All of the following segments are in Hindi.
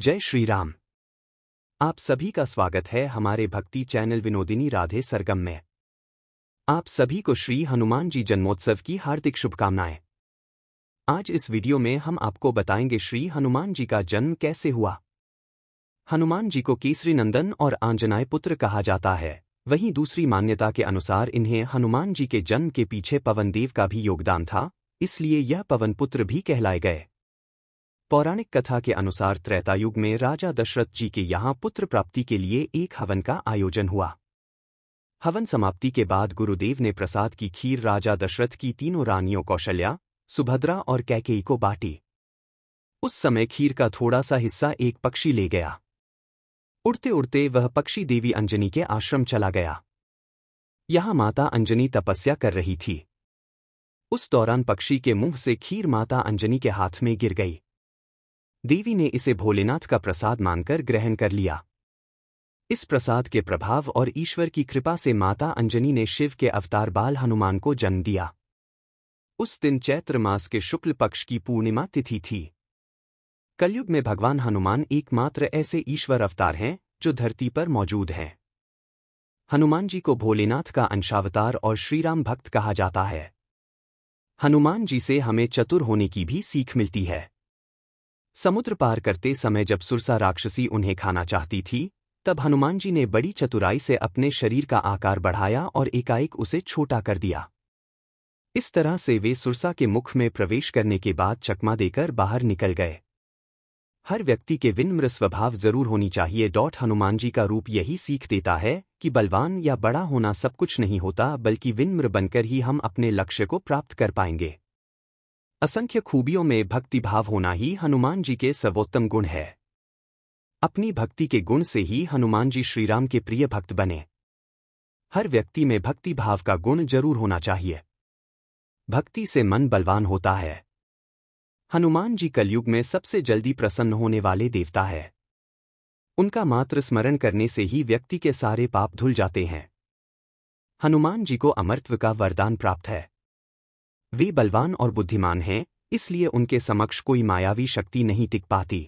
जय श्री राम आप सभी का स्वागत है हमारे भक्ति चैनल विनोदिनी राधे सरगम में आप सभी को श्री हनुमान जी जन्मोत्सव की हार्दिक शुभकामनाएं आज इस वीडियो में हम आपको बताएंगे श्री हनुमान जी का जन्म कैसे हुआ हनुमान जी को केसरी नंदन और आंजनाय पुत्र कहा जाता है वहीं दूसरी मान्यता के अनुसार इन्हें हनुमान जी के जन्म के पीछे पवनदेव का भी योगदान था इसलिए यह पवन पुत्र भी कहलाए गए पौराणिक कथा के अनुसार त्रैतायुग में राजा दशरथ जी के यहाँ पुत्र प्राप्ति के लिए एक हवन का आयोजन हुआ हवन समाप्ति के बाद गुरुदेव ने प्रसाद की खीर राजा दशरथ की तीनों रानियों कौशल्या सुभद्रा और कैकेयी को बांटी उस समय खीर का थोड़ा सा हिस्सा एक पक्षी ले गया उड़ते उड़ते वह पक्षी देवी अंजनी के आश्रम चला गया यहां माता अंजनी तपस्या कर रही थी उस दौरान पक्षी के मुंह से खीर माता अंजनी के हाथ में गिर गई देवी ने इसे भोलेनाथ का प्रसाद मानकर ग्रहण कर लिया इस प्रसाद के प्रभाव और ईश्वर की कृपा से माता अंजनी ने शिव के अवतार बाल हनुमान को जन्म दिया उस दिन चैत्र मास के शुक्ल पक्ष की पूर्णिमा तिथि थी कलयुग में भगवान हनुमान एकमात्र ऐसे ईश्वर अवतार हैं जो धरती पर मौजूद हैं हनुमान जी को भोलेनाथ का अंशावतार और श्रीराम भक्त कहा जाता है हनुमान जी से हमें चतुर होने की भी सीख मिलती है समुद्र पार करते समय जब सुरसा राक्षसी उन्हें खाना चाहती थी तब हनुमान जी ने बड़ी चतुराई से अपने शरीर का आकार बढ़ाया और एकाएक उसे छोटा कर दिया इस तरह से वे सुरसा के मुख में प्रवेश करने के बाद चकमा देकर बाहर निकल गए हर व्यक्ति के विनम्र स्वभाव जरूर होनी चाहिए डॉट हनुमान जी का रूप यही सीख देता है कि बलवान या बड़ा होना सब कुछ नहीं होता बल्कि विनम्र बनकर ही हम अपने लक्ष्य को प्राप्त कर पाएंगे असंख्य खूबियों में भक्तिभाव होना ही हनुमान जी के सर्वोत्तम गुण है अपनी भक्ति के गुण से ही हनुमान जी श्रीराम के प्रिय भक्त बने हर व्यक्ति में भक्ति भाव का गुण जरूर होना चाहिए भक्ति से मन बलवान होता है हनुमान जी कलयुग में सबसे जल्दी प्रसन्न होने वाले देवता है उनका मात्र स्मरण करने से ही व्यक्ति के सारे पाप धुल जाते हैं हनुमान जी को अमरत्व का वरदान प्राप्त है वे बलवान और बुद्धिमान हैं इसलिए उनके समक्ष कोई मायावी शक्ति नहीं टिक पाती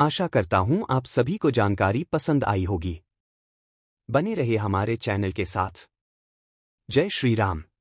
आशा करता हूं आप सभी को जानकारी पसंद आई होगी बने रहे हमारे चैनल के साथ जय श्री राम